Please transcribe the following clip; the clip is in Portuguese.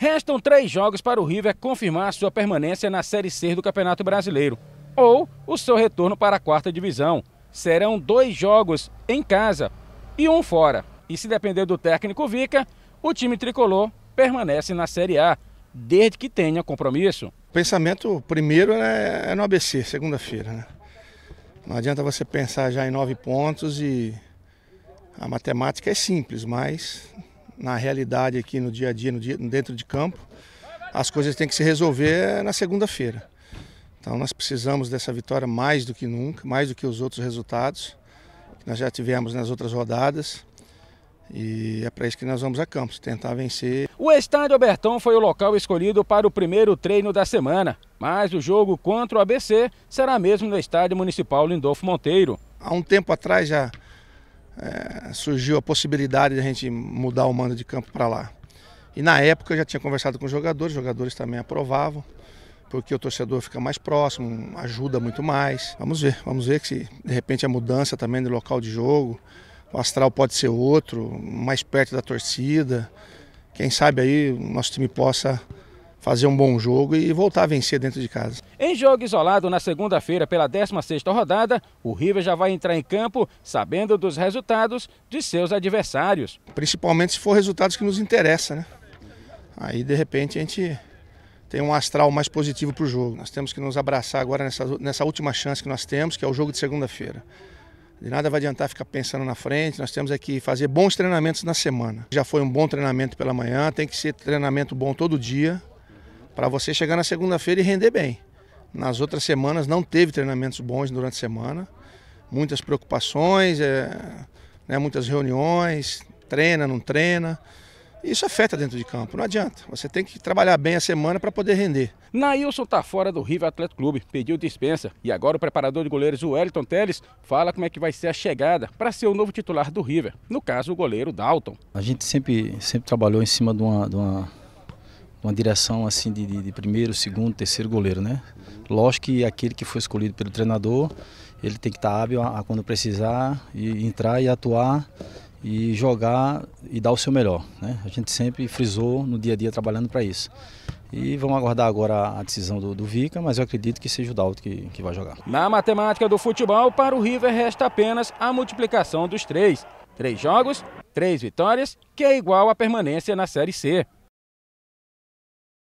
Restam três jogos para o River confirmar sua permanência na Série C do Campeonato Brasileiro ou o seu retorno para a quarta divisão. Serão dois jogos em casa e um fora. E se depender do técnico Vica, o time tricolor permanece na Série A, desde que tenha compromisso. O pensamento primeiro né, é no ABC, segunda-feira. Né? Não adianta você pensar já em nove pontos e a matemática é simples, mas na realidade aqui no dia a dia, no dia dentro de campo, as coisas têm que se resolver na segunda-feira. Então nós precisamos dessa vitória mais do que nunca, mais do que os outros resultados que nós já tivemos nas outras rodadas. E é para isso que nós vamos a Campos, tentar vencer. O Estádio Abertão foi o local escolhido para o primeiro treino da semana, mas o jogo contra o ABC será mesmo no Estádio Municipal Lindolfo Monteiro. Há um tempo atrás já é, surgiu a possibilidade de a gente mudar o mando de campo para lá. E na época eu já tinha conversado com os jogadores, os jogadores também aprovavam, porque o torcedor fica mais próximo, ajuda muito mais. Vamos ver, vamos ver que se de repente a mudança também do local de jogo, o astral pode ser outro, mais perto da torcida. Quem sabe aí o nosso time possa fazer um bom jogo e voltar a vencer dentro de casa. Em jogo isolado na segunda-feira pela 16ª rodada, o River já vai entrar em campo sabendo dos resultados de seus adversários. Principalmente se for resultados que nos interessam, né? Aí de repente a gente tem um astral mais positivo para o jogo. Nós temos que nos abraçar agora nessa, nessa última chance que nós temos, que é o jogo de segunda-feira. De nada vai adiantar ficar pensando na frente, nós temos é que fazer bons treinamentos na semana. Já foi um bom treinamento pela manhã, tem que ser treinamento bom todo dia, para você chegar na segunda-feira e render bem. Nas outras semanas não teve treinamentos bons durante a semana, muitas preocupações, é, né, muitas reuniões, treina, não treina. Isso afeta dentro de campo, não adianta. Você tem que trabalhar bem a semana para poder render. Nailson está fora do River Atlético Clube, pediu dispensa. E agora o preparador de goleiros, o Wellington Teles, fala como é que vai ser a chegada para ser o novo titular do River. No caso, o goleiro Dalton. A gente sempre, sempre trabalhou em cima de uma, de uma uma direção assim de, de, primeiro, segundo, terceiro goleiro, né? Lógico que aquele que foi escolhido pelo treinador, ele tem que estar tá hábil a, a quando precisar e entrar e atuar e jogar e dar o seu melhor, né? A gente sempre frisou no dia a dia trabalhando para isso. E vamos aguardar agora a decisão do, do, Vica, mas eu acredito que seja o Dalto que, que vai jogar. Na matemática do futebol, para o River resta apenas a multiplicação dos três. Três jogos, três vitórias, que é igual à permanência na Série C.